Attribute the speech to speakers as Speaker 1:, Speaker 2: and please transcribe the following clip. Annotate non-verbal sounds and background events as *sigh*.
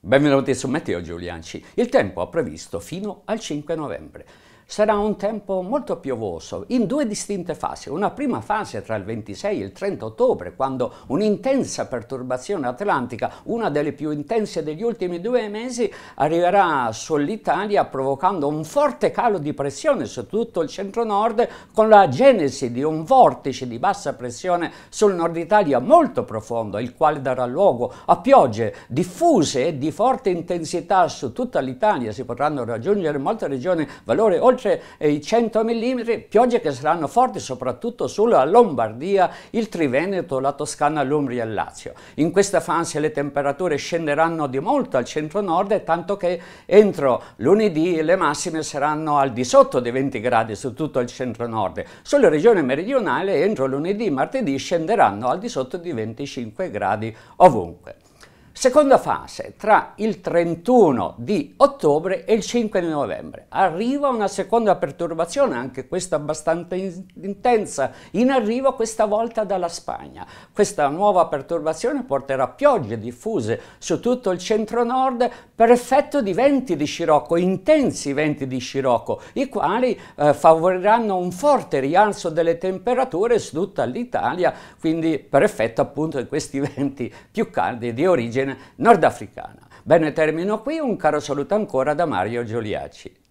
Speaker 1: Benvenuti su Matteo Giulianci. Il tempo ha previsto fino al 5 novembre sarà un tempo molto piovoso in due distinte fasi. Una prima fase tra il 26 e il 30 ottobre, quando un'intensa perturbazione atlantica, una delle più intense degli ultimi due mesi, arriverà sull'Italia provocando un forte calo di pressione su tutto il centro-nord con la genesi di un vortice di bassa pressione sul nord Italia molto profondo, il quale darà luogo a piogge diffuse e di forte intensità su tutta l'Italia. Si potranno raggiungere in molte regioni valori oltre oltre i 100 mm, piogge che saranno forti soprattutto sulla Lombardia, il Triveneto, la Toscana, l'Umbria e il Lazio. In questa fase le temperature scenderanno di molto al centro-nord, tanto che entro lunedì le massime saranno al di sotto dei 20 gradi su tutto il centro-nord. Sulle regioni meridionali entro lunedì e martedì scenderanno al di sotto di 25 gradi ovunque. Seconda fase, tra il 31 di ottobre e il 5 di novembre. Arriva una seconda perturbazione, anche questa abbastanza in intensa, in arrivo questa volta dalla Spagna. Questa nuova perturbazione porterà piogge diffuse su tutto il centro-nord per effetto di venti di scirocco, intensi venti di scirocco, i quali eh, favoriranno un forte rialzo delle temperature su tutta l'Italia, quindi per effetto appunto di questi *laughs* venti più caldi di origine nordafricana. Bene, termino qui, un caro saluto ancora da Mario Giuliacci.